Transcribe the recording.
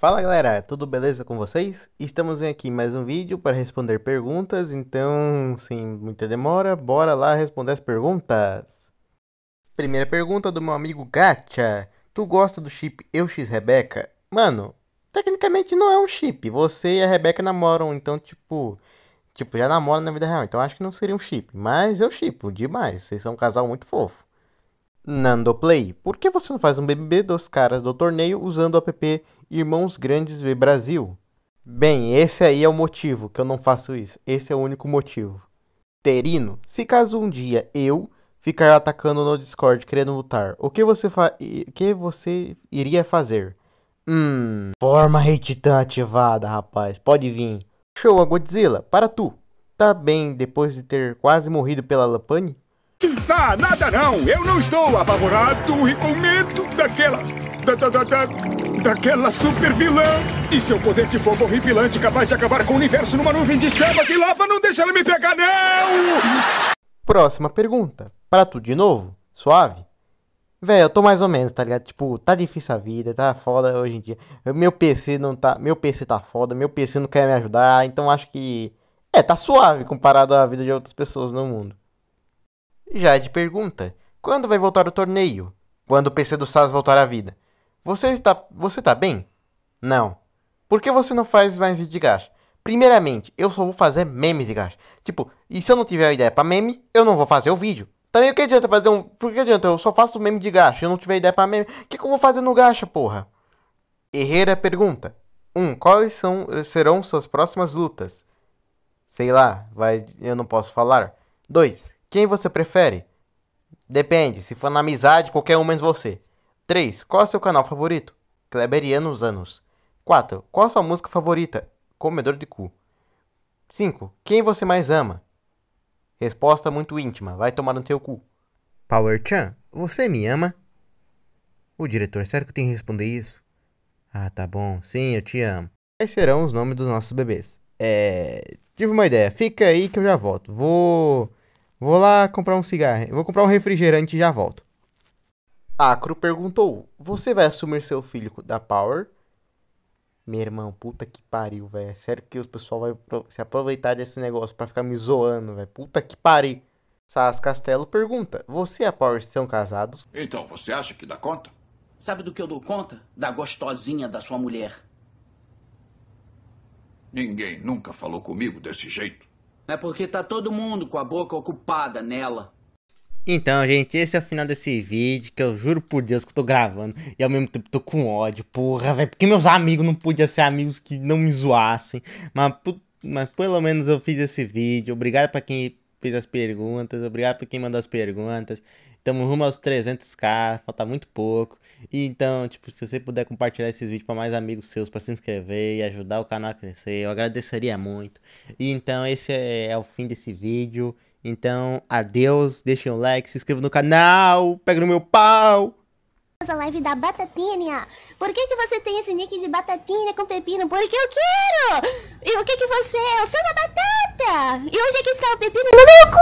Fala galera, tudo beleza com vocês? Estamos aqui mais um vídeo para responder perguntas, então sem muita demora, bora lá responder as perguntas. Primeira pergunta do meu amigo Gacha. Tu gosta do chip Eu X Rebeca? Mano, tecnicamente não é um chip. Você e a Rebeca namoram, então tipo, tipo já namoram na vida real, então acho que não seria um chip, mas eu chipo demais. Vocês são um casal muito fofo. Nando Play, por que você não faz um BBB dos caras do torneio usando o app Irmãos Grandes V Brasil? Bem, esse aí é o motivo que eu não faço isso. Esse é o único motivo. Terino, se caso um dia eu ficar atacando no Discord querendo lutar, o que você, fa que você iria fazer? Hum, forma retitã ativada, rapaz. Pode vir. Show a Godzilla, para tu. Tá bem depois de ter quase morrido pela Lampane? Ah, nada não! Eu não estou apavorado e com medo daquela. da. da. da. da daquela super vilã! E seu poder de fogo horripilante capaz de acabar com o universo numa nuvem de chamas e lava não deixa ela me pegar, não! Próxima pergunta. Pra tu de novo? Suave? Velho, eu tô mais ou menos, tá ligado? Tipo, tá difícil a vida, tá foda hoje em dia. Meu PC não tá. Meu PC tá foda, meu PC não quer me ajudar, então acho que. É, tá suave comparado à vida de outras pessoas no mundo. Jade é pergunta: Quando vai voltar o torneio? Quando o PC do Saz voltar à vida. Você está, você está bem? Não. Por que você não faz mais vídeo de gacha? Primeiramente, eu só vou fazer memes de gacha. Tipo, e se eu não tiver ideia para meme, eu não vou fazer o vídeo. Também o que adianta fazer um. Por que adianta? Eu só faço meme de gacha. Eu não tiver ideia para meme. O que, que eu vou fazer no gacha, porra? Herrera pergunta: 1. Um, quais são, serão suas próximas lutas? Sei lá, vai, eu não posso falar. 2. Quem você prefere? Depende, se for na amizade, qualquer um menos você. 3. Qual é o seu canal favorito? Kleberianos Anos. 4. Qual a sua música favorita? Comedor de cu. 5. Quem você mais ama? Resposta muito íntima, vai tomar no teu cu. Power Chan, você me ama? O diretor, sério que eu tenho que responder isso? Ah, tá bom, sim, eu te amo. Quais serão os nomes dos nossos bebês? É. Tive uma ideia, fica aí que eu já volto. Vou Vou lá comprar um cigarro. Vou comprar um refrigerante e já volto. Acro perguntou: Você vai assumir seu filho da Power? Meu irmão, puta que pariu, velho. É sério que o pessoal vai se aproveitar desse negócio para ficar me zoando, velho. Puta que pariu. Sas Castelo pergunta: Você e a Power são casados? Então, você acha que dá conta? Sabe do que eu dou conta? Da gostosinha da sua mulher. Ninguém nunca falou comigo desse jeito. É porque tá todo mundo com a boca ocupada nela. Então, gente, esse é o final desse vídeo, que eu juro por Deus que eu tô gravando. E ao mesmo tempo tô com ódio, porra, velho. Porque meus amigos não podiam ser amigos que não me zoassem. Mas, mas pelo menos eu fiz esse vídeo. Obrigado pra quem fez as perguntas. Obrigado por quem mandou as perguntas. Estamos rumo aos 300k, falta muito pouco. E então, tipo, se você puder compartilhar esses vídeos para mais amigos seus, para se inscrever e ajudar o canal a crescer, eu agradeceria muito. E então, esse é, é o fim desse vídeo. Então, adeus, deixem um like, se inscrevam no canal, pega no meu pau! A live da Batatinha. Por que, que você tem esse nick de Batatinha com pepino? Porque eu quero! E o que que você é? Eu sou uma batata! tá E onde é que está o bebê no meu cu?